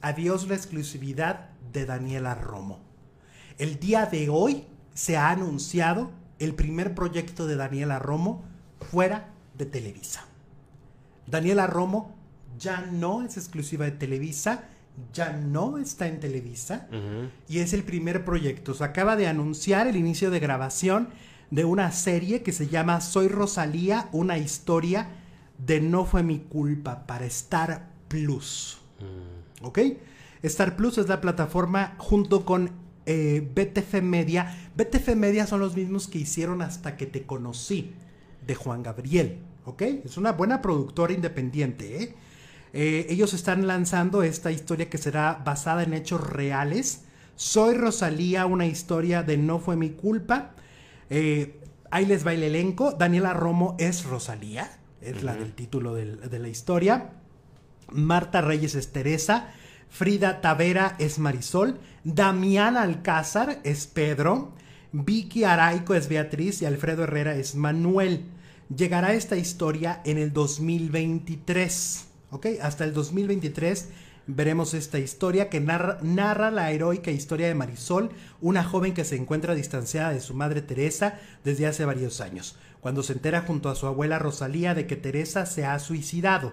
adiós la exclusividad de Daniela Romo. El día de hoy se ha anunciado el primer proyecto de Daniela Romo fuera de Televisa. Daniela Romo ya no es exclusiva de Televisa, ya no está en Televisa y es el primer proyecto. Se acaba de anunciar el inicio de grabación de una serie que se llama Soy Rosalía, una historia de No fue mi culpa para Star Plus. Mm. ¿Ok? Star Plus es la plataforma junto con eh, BTF Media. BTF Media son los mismos que hicieron Hasta que te conocí de Juan Gabriel. ¿Ok? Es una buena productora independiente. ¿eh? Eh, ellos están lanzando esta historia que será basada en hechos reales. Soy Rosalía, una historia de No fue mi culpa. ahí les va el elenco. Daniela Romo es Rosalía, es la del título de la historia. Marta Reyes es Teresa, Frida Tavera es Marisol, Damián Alcázar es Pedro, Vicky Araico es Beatriz y Alfredo Herrera es Manuel. Llegará esta historia en el 2023, ¿ok? Hasta el 2023 veremos esta historia que narra, la heroica historia de Marisol, una joven que se encuentra distanciada de su madre Teresa desde hace varios años, cuando se entera junto a su abuela Rosalía de que Teresa se ha suicidado.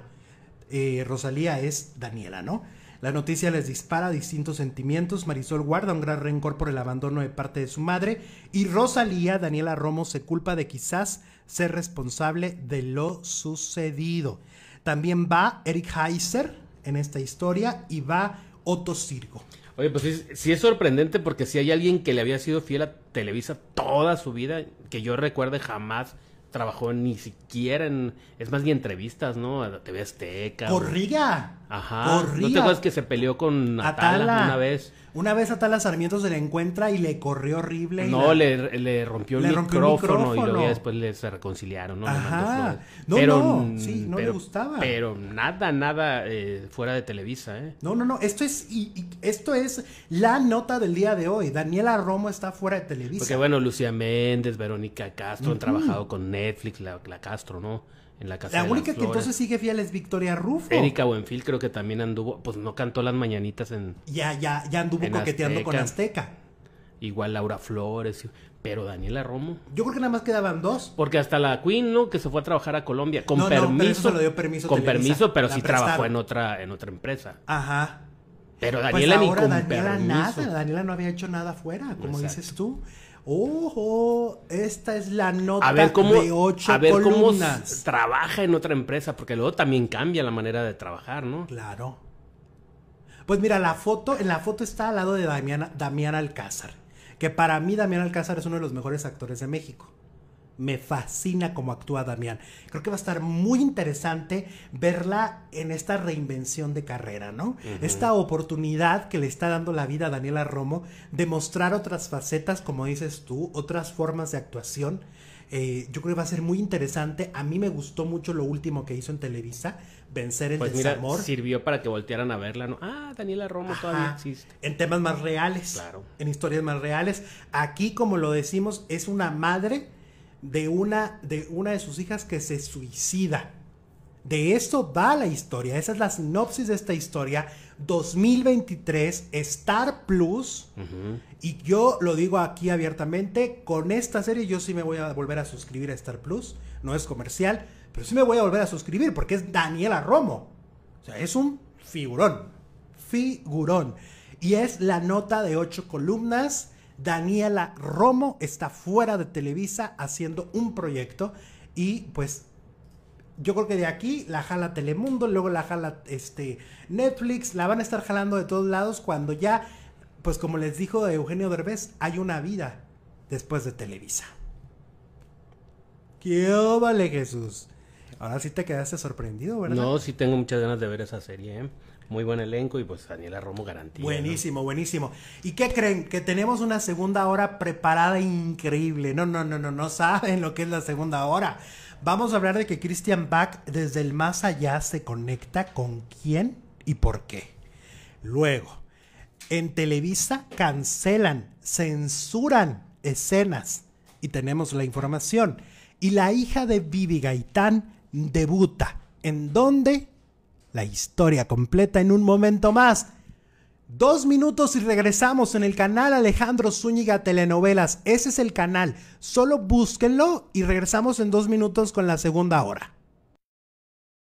Eh, Rosalía es Daniela, ¿no? La noticia les dispara distintos sentimientos. Marisol guarda un gran rencor por el abandono de parte de su madre y Rosalía, Daniela Romo, se culpa de quizás ser responsable de lo sucedido. También va Eric Heiser en esta historia y va Otto Sirgo. Oye, pues sí, es sorprendente porque si hay alguien que le había sido fiel a Televisa toda su vida, que yo recuerde jamás trabajó ni siquiera en. Es más, ni entrevistas, ¿no? A TV Azteca. ¡Corriga! Ajá. ¿No te acuerdas que se peleó con Atala, una vez? Una vez Atala Sarmiento se le encuentra y le corrió horrible. no, le, le, rompió, el, micrófono, y luego después les reconciliaron, ¿no? Ajá. No, pero, no, sí, no le gustaba. Pero nada, nada eh, fuera de Televisa, ¿eh? No, no, no. Esto es, y, esto es la nota del día de hoy. Daniela Romo está fuera de Televisa. Porque bueno, Lucía Méndez, Verónica Castro han trabajado con Netflix, la, Castro, ¿no? En la, casa la única que entonces sigue fiel es Victoria Rufo. Erika Buenfil creo que también anduvo, pues no cantó las mañanitas en. Ya, ya, ya anduvo coqueteando con Azteca. Igual Laura Flores, pero Daniela Romo. Yo creo que nada más quedaban dos. Porque hasta la Queen, ¿no? Que se fue a trabajar a Colombia. Con permiso. pero Con permiso, pero sí trabajó en otra, en otra empresa. Ajá. Pero pues Daniela ni con permiso. nada, Daniela no había hecho nada fuera, como dices tú ojo, esta es la nota a de ocho a ver Cómo trabaja en otra empresa, porque luego también cambia la manera de trabajar, ¿no? Claro. Pues mira, la foto, en la foto está al lado de Damián Alcázar, que para mí Damián Alcázar es uno de los mejores actores de México me fascina cómo actúa Damián. Creo que va a estar muy interesante verla en esta reinvención de carrera, ¿no? Esta oportunidad que le está dando la vida a Daniela Romo de mostrar otras facetas, como dices tú, otras formas de actuación. Eh, yo creo que va a ser muy interesante. A mí me gustó mucho lo último que hizo en Televisa, vencer el pues desamor. sirvió para que voltearan a verla, ¿no? Ah, Daniela Romo todavía existe. En temas más reales. Claro. En historias más reales. Aquí, como lo decimos, es una madre de una, de una de sus hijas que se suicida. De eso va la historia. Esa es la sinopsis de esta historia. 2023, Star Plus. Y yo lo digo aquí abiertamente, con esta serie yo sí me voy a volver a suscribir a Star Plus. No es comercial, pero sí me voy a volver a suscribir porque es Daniela Romo. O sea, es un figurón. Figurón. Y es la nota de ocho columnas Daniela Romo está fuera de Televisa haciendo un proyecto y pues yo creo que de aquí la jala Telemundo, luego la jala este, Netflix, la van a estar jalando de todos lados cuando ya, pues como les dijo Eugenio Derbez, hay una vida después de Televisa. ¡Qué vale Jesús! Ahora sí te quedaste sorprendido, ¿verdad? No, sí tengo muchas ganas de ver esa serie. ¿eh? Muy buen elenco y pues Daniela Romo garantía. Buenísimo, buenísimo. ¿Y qué creen? Que tenemos una segunda hora preparada increíble. No, no, no, no, no saben lo que es la segunda hora. Vamos a hablar de que Christian Bach desde el más allá se conecta con quién y por qué. Luego, en Televisa cancelan, censuran escenas y tenemos la información. Y la hija de Vivi Gaitán debuta. ¿En dónde? la historia completa en un momento más. Dos minutos y regresamos en el canal Alejandro Zúñiga Telenovelas. Ese es el canal. Solo búsquenlo y regresamos en dos minutos con la segunda hora.